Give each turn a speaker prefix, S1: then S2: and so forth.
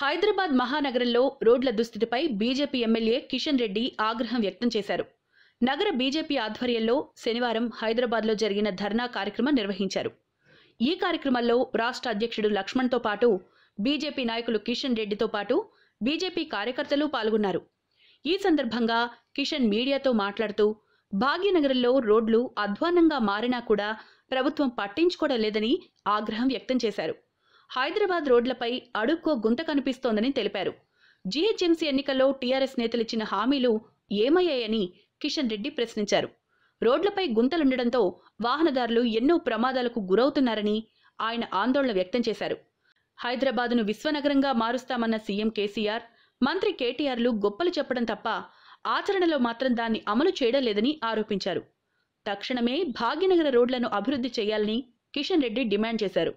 S1: హైదరాబాద్ మహానగరంలో రోడ్ల దుస్థితిపై బీజేపీ ఎమ్మెల్యే కిషన్ రెడ్డి ఆగ్రహం వ్యక్తం చేశారు నగర బీజేపీ ఆధ్వర్యంలో శనివారం హైదరాబాద్లో జరిగిన ధర్నా కార్యక్రమం నిర్వహించారు ఈ కార్యక్రమంలో రాష్ట్ర అధ్యక్షుడు లక్ష్మణ్తో పాటు బీజేపీ నాయకులు కిషన్ రెడ్డితో పాటు బీజేపీ కార్యకర్తలు పాల్గొన్నారు ఈ సందర్భంగా కిషన్ మీడియాతో మాట్లాడుతూ భాగ్యనగరంలో రోడ్లు అధ్వాన్నంగా మారినా కూడా ప్రభుత్వం పట్టించుకోవడం లేదని ఆగ్రహం వ్యక్తం చేశారు హైదరాబాద్ రోడ్లపై అడుక్కో గుంత కనిపిస్తోందని తెలిపారు జీహెచ్ఎంసీ ఎన్నికల్లో టీఆర్ఎస్ నేతలిచ్చిన హామీలు ఏమయ్యాయని కిషన్ రెడ్డి ప్రశ్నించారు రోడ్లపై గుంతలుండడంతో వాహనదారులు ఎన్నో ప్రమాదాలకు గురవుతున్నారని ఆయన ఆందోళన వ్యక్తం చేశారు హైదరాబాదును విశ్వనగరంగా మారుస్తామన్న సీఎం కేసీఆర్ మంత్రి కేటీఆర్లు గొప్పలు చెప్పడం తప్ప ఆచరణలో మాత్రం దాన్ని అమలు చేయడం లేదని ఆరోపించారు తక్షణమే భాగ్యనగర రోడ్లను అభివృద్ధి చేయాలని కిషన్ రెడ్డి డిమాండ్ చేశారు